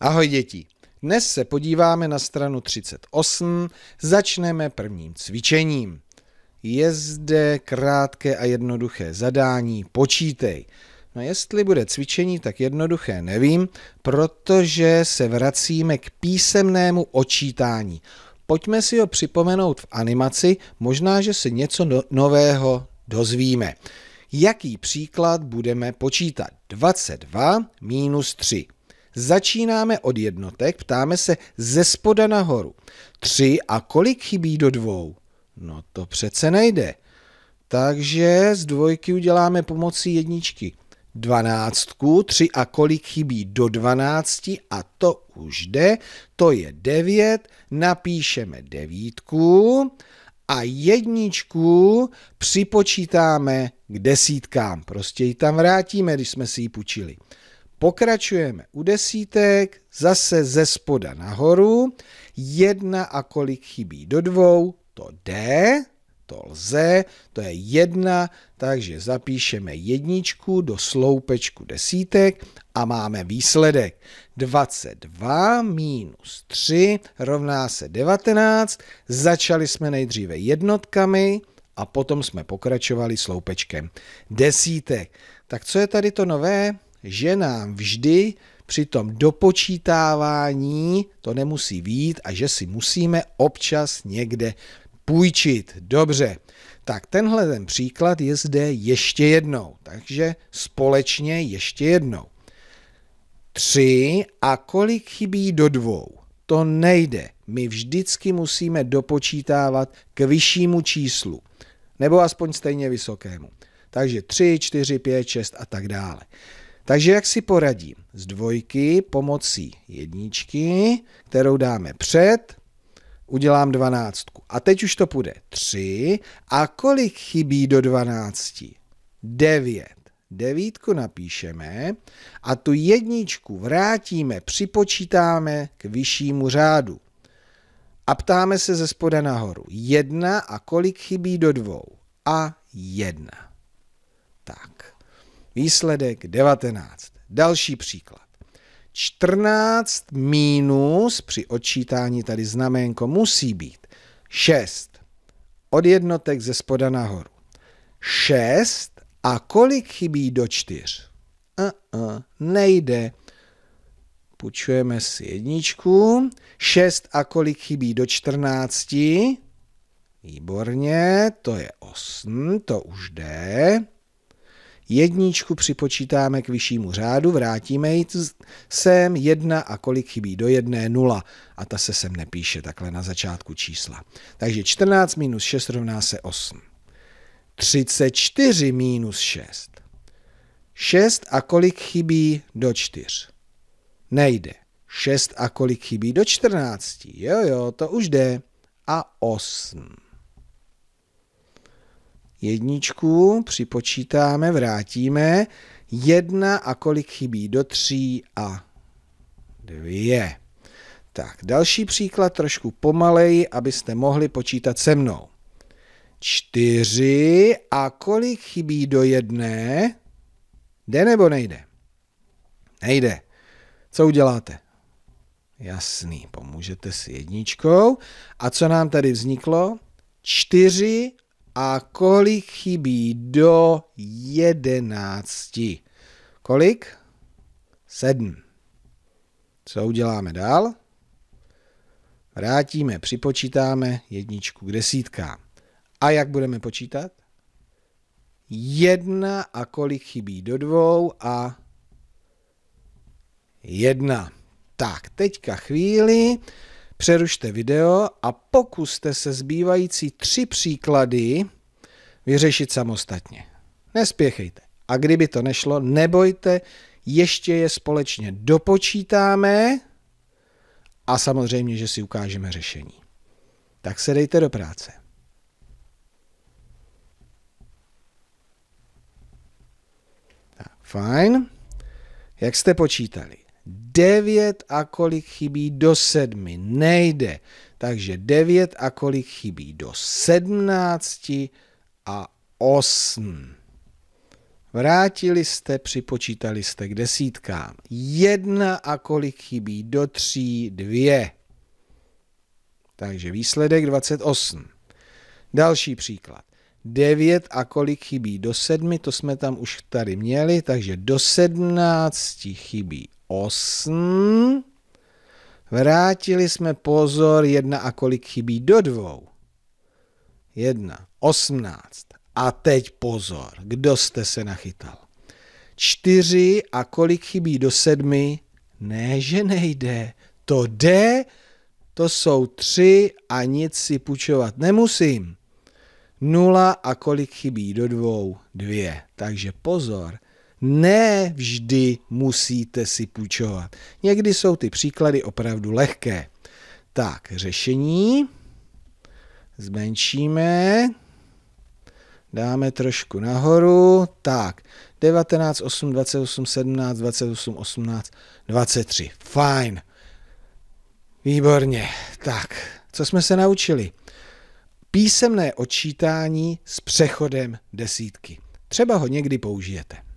Ahoj děti! Dnes se podíváme na stranu 38, začneme prvním cvičením. Je zde krátké a jednoduché zadání počítej. No jestli bude cvičení tak jednoduché, nevím, protože se vracíme k písemnému očítání. Pojďme si ho připomenout v animaci, možná, že se něco no nového dozvíme. Jaký příklad budeme počítat? 22 minus 3. Začínáme od jednotek, ptáme se ze spoda nahoru. Tři a kolik chybí do dvou? No to přece nejde. Takže z dvojky uděláme pomocí jedničky dvanáctku, tři a kolik chybí do dvanácti a to už jde, to je devět, napíšeme devítku a jedničku připočítáme k desítkám, prostě ji tam vrátíme, když jsme si ji půjčili. Pokračujeme u desítek, zase ze spoda nahoru, jedna a kolik chybí do dvou, to D, to lze, to je jedna, takže zapíšeme jedničku do sloupečku desítek a máme výsledek. 22 minus 3 rovná se 19, začali jsme nejdříve jednotkami a potom jsme pokračovali sloupečkem desítek. Tak co je tady to nové? že nám vždy při tom dopočítávání to nemusí být a že si musíme občas někde půjčit. Dobře, tak tenhle ten příklad je zde ještě jednou, takže společně ještě jednou. Tři a kolik chybí do dvou? To nejde. My vždycky musíme dopočítávat k vyššímu číslu, nebo aspoň stejně vysokému. Takže 3, 4, 5, 6 a tak dále. Takže jak si poradím? Z dvojky pomocí jedničky, kterou dáme před, udělám dvanáctku. A teď už to půjde tři. A kolik chybí do 12? 9. Devítku napíšeme a tu jedničku vrátíme, připočítáme k vyššímu řádu. A ptáme se ze spoda nahoru. Jedna a kolik chybí do dvou? A jedna. Výsledek 19. Další příklad. 14 minus při odčítání tady znaménko musí být 6. Od jednotek ze spoda nahoru. 6 a kolik chybí do 4? Uh, uh, nejde. Půjčujeme si jedničku. 6 a kolik chybí do 14? Výborně, to je 8, to už jde jedničku připočítáme k vyššímu řádu, vrátíme ji sem, jedna a kolik chybí do jedné, nula. A ta se sem nepíše takhle na začátku čísla. Takže 14 minus 6 rovná se 8. 34 minus 6. 6 a kolik chybí do 4? Nejde. 6 a kolik chybí do 14? Jo, jo, to už jde. A 8 jedničku, připočítáme, vrátíme, jedna a kolik chybí do tří a dvě. Tak, další příklad trošku pomaleji, abyste mohli počítat se mnou. Čtyři a kolik chybí do jedné? Jde nebo nejde? Nejde. Co uděláte? Jasný, pomůžete si jedničkou. A co nám tady vzniklo? Čtyři a kolik chybí do jedenácti? Kolik? Sedm. Co uděláme dál? Vrátíme, připočítáme jedničku k desítkám. A jak budeme počítat? Jedna a kolik chybí do dvou a jedna. Tak, teďka chvíli. Přerušte video a pokuste se zbývající tři příklady vyřešit samostatně. Nespěchejte. A kdyby to nešlo, nebojte, ještě je společně dopočítáme a samozřejmě, že si ukážeme řešení. Tak se dejte do práce. Tak, fajn. Jak jste počítali? 9 a kolik chybí do 7? Nejde. Takže 9 a kolik chybí do 17 a 8. Vrátili jste, připočítali jste k desítkám. 1 a kolik chybí do 3? 2. Takže výsledek 28. Další příklad. 9 a kolik chybí do 7, to jsme tam už tady měli, takže do 17 chybí osm. Vrátili jsme pozor jedna a kolik chybí do dvou. Jedna, osmnáct. A teď pozor, kdo jste se nachytal? Čtyři a kolik chybí do sedmi? Ne, že nejde. To jde, to jsou tři a nic si půjčovat nemusím. Nula a kolik chybí do dvou? Dvě. Takže pozor, ne vždy musíte si půjčovat. Někdy jsou ty příklady opravdu lehké. Tak, řešení. Zmenšíme. Dáme trošku nahoru. Tak, 19, 8, 28, 17, 28, 18, 23. Fajn. Výborně. Tak, co jsme se naučili? Písemné odčítání s přechodem desítky. Třeba ho někdy použijete.